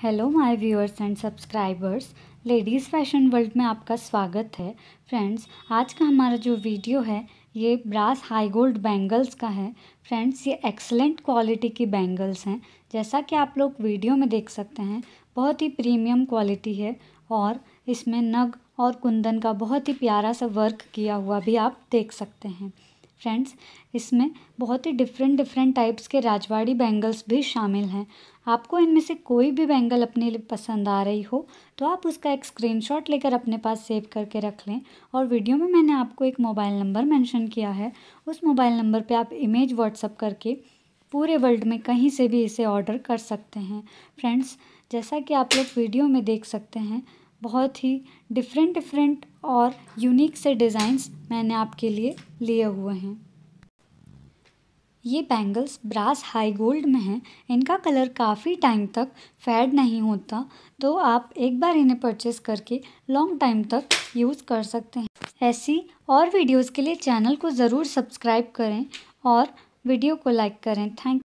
hello my viewers and subscribers ladies fashion world में आपका स्वागत है फ्रेंड्स आज का हमारा जो वीडियो है ये ब्रास हाई गोल्ड बैंगल्स का है फ्रेंड्स ये एक्सेलेंट क्वालिटी की बैंगल्स हैं जैसा कि आप लोग वीडियो में देख सकते हैं बहुत ही प्रीमियम क्वालिटी है और इसमें नग और कुंदन का बहुत ही प्यारा सा वर्क किया हुआ भी आप देख सकते हैं फ्रेंड्स इसमें बहुत ही डिफरेंट डिफरेंट टाइप्स के राजवाड़ी बैंगल्स भी शामिल हैं आपको इनमें से कोई भी बैंगल अपने लिए पसंद आ रही हो तो आप उसका एक स्क्रीनशॉट लेकर अपने पास सेव करके रख लें और वीडियो में मैंने आपको एक मोबाइल नंबर मेंशन किया है उस मोबाइल नंबर पे आप इमेज व्हाट्सअप करके पूरे वर्ल्ड में कहीं से भी इसे ऑर्डर कर सकते हैं फ्रेंड्स जैसा कि आप लोग वीडियो में देख सकते हैं बहुत ही डिफरेंट डिफरेंट और यूनिक से डिज़ाइंस मैंने आपके लिए लिए हुए हैं ये बैंगल्स ब्रास हाई गोल्ड में हैं इनका कलर काफ़ी टाइम तक फेड नहीं होता तो आप एक बार इन्हें परचेस करके लॉन्ग टाइम तक यूज़ कर सकते हैं ऐसी और वीडियोस के लिए चैनल को ज़रूर सब्सक्राइब करें और वीडियो को लाइक करें थैंक